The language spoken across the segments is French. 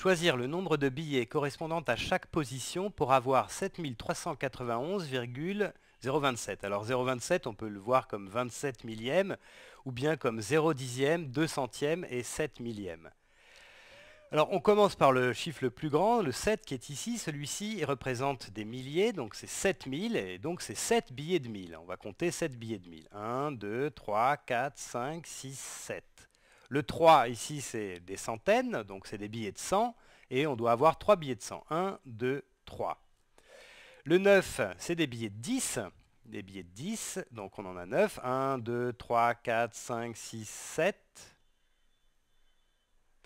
Choisir le nombre de billets correspondant à chaque position pour avoir 7391,027. Alors 0,27, on peut le voir comme 27 millième, ou bien comme 0 dixième, 2 centième et 7 millième. Alors on commence par le chiffre le plus grand, le 7 qui est ici. Celui-ci représente des milliers, donc c'est 7000 et donc c'est 7 billets de 1000. On va compter 7 billets de 1000. 1, 2, 3, 4, 5, 6, 7. Le 3, ici, c'est des centaines, donc c'est des billets de 100, et on doit avoir 3 billets de 100. 1, 2, 3. Le 9, c'est des billets de 10, des billets de 10, donc on en a 9. 1, 2, 3, 4, 5, 6, 7.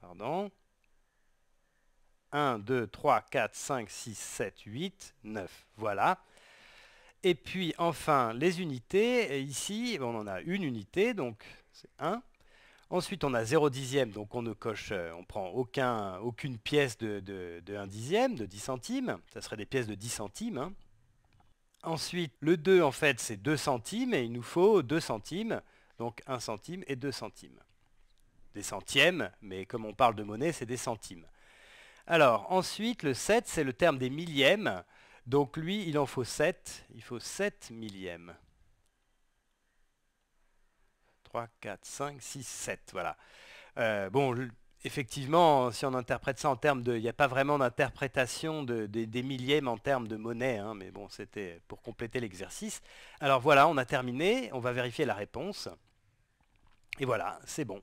Pardon. 1, 2, 3, 4, 5, 6, 7, 8, 9. Voilà. Et puis enfin, les unités, ici, on en a une unité, donc c'est 1. Ensuite, on a 0 dixième, donc on ne coche, euh, on prend aucune pièce de, 1 dixième, de 10 centimes. Ça serait des pièces de 10 centimes. Hein. Ensuite, le 2, en fait, c'est 2 centimes, et il nous faut 2 centimes, donc 1 centime et 2 centimes. Des centièmes, mais comme on parle de monnaie, c'est des centimes. Alors, ensuite, le 7, c'est le terme des millièmes. Donc lui, il en faut 7. Il faut 7 millièmes. 3, 4, 5, 6, 7. Voilà. Euh, bon, effectivement, si on interprète ça en termes de... Il n'y a pas vraiment d'interprétation des millièmes en termes de monnaie, hein, mais bon, c'était pour compléter l'exercice. Alors voilà, on a terminé, on va vérifier la réponse. Et voilà, c'est bon.